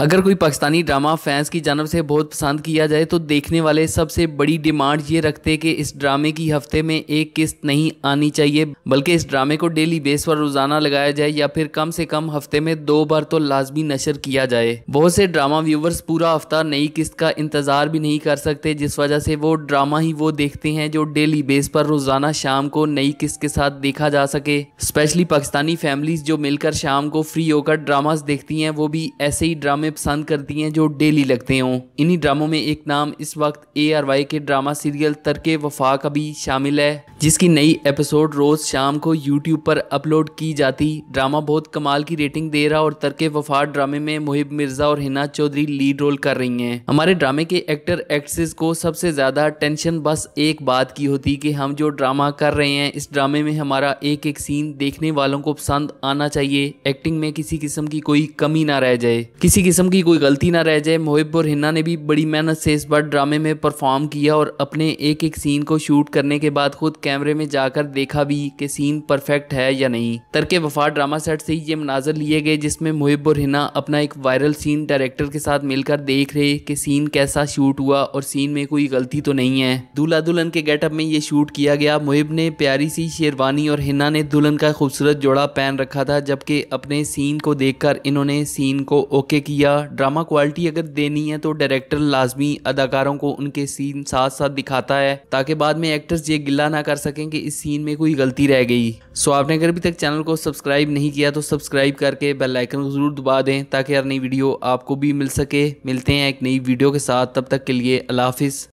अगर कोई Pakistani drama fans की जानव से बहुत पसंद किया जाए तो देखने वाले सबसे बड़ी डिमांड ये रखते कि इस ड्रामे की हफ्ते में एक किस्त नहीं आनी चाहिए बल्कि इस ड्रामे को डेली बेस पर रोजाना लगाया जाए या फिर कम से कम हफ्ते में दो बार तो लाजमी नशर किया जाए बहुत से ड्रामा व्यूवर्स पूरा हफ्ता नई किस्त का इंतजार भी नहीं कर सकते जिस वजह से वो ड्रामा ही वो देखते हैं जो डेली बेस पर रोजाना शाम को नई किस्त के साथ देखा जा सके स्पेशली पाकिस्तानी फैमिलीज जो मिलकर शाम को फ्री होकर ड्रामाज देखती है वो भी ऐसे ही ड्रामे ड्रामे पसंद करती हैं जो डेली लगते हों इन्हीं ड्रामों में एक नाम इस वक्त ए आर वाई के ड्रामा सीरियल तरके वफा का भी शामिल है जिसकी नई एपिसोड रोज़ शाम को यूट्यूब पर अपलोड की जाती ड्रामा बहुत कमाल की रेटिंग दे रहा और तरके वफा ड्रामे में मुहिब मिर्जा और हिना चौधरी लीड रोल कर रही हैं हमारे ड्रामे के एक्टर एक्ट्रेस को सबसे ज़्यादा टेंशन बस एक बात की होती कि हम जो ड्रामा कर रहे हैं इस ड्रामे में हमारा एक एक सीन देखने वालों को पसंद आना चाहिए एक्टिंग में किसी किस्म की कोई कमी ना रह जाए किसी किस्म की कोई गलती ना रह जाए मोहिब और हिन्ना ने भी बड़ी मेहनत से इस बार ड्रामे में परफॉर्म किया और अपने एक एक सीन को शूट करने के बाद खुद कैमरे में जाकर देखा भी कि सीन परफेक्ट है या नहीं तरके वफा ड्रामा सेट से ये मनाजर लिए गए जिसमें मोहिब और हिना अपना एक वायरल सीन डायरेक्टर के साथ मिलकर देख रहे कि सीन कैसा शूट हुआ और सीन में कोई गलती तो नहीं है दूल्हा दुल्हन के गेटअप में ये शूट किया गया मोहिब ने प्यारी सी शेरवानी और हिन्ना ने दुल्हन का खूबसूरत जोड़ा पहन रखा था जबकि अपने सीन को देखकर इन्होंने सीन को ओके किया या ड्रामा क्वालिटी अगर देनी है तो डायरेक्टर लाजमी अदाकारों को उनके सीन साथ साथ दिखाता है ताकि बाद में एक्टर्स ये गिला ना कर सकें कि इस सीन में कोई गलती रह गई सो आपने अगर अभी तक चैनल को सब्सक्राइब नहीं किया तो सब्सक्राइब करके बेल आइकन को ज़रूर दबा दें ताकि हर नई वीडियो आपको भी मिल सके मिलते हैं एक नई वीडियो के साथ तब तक के लिए अल्लाह हाफिज़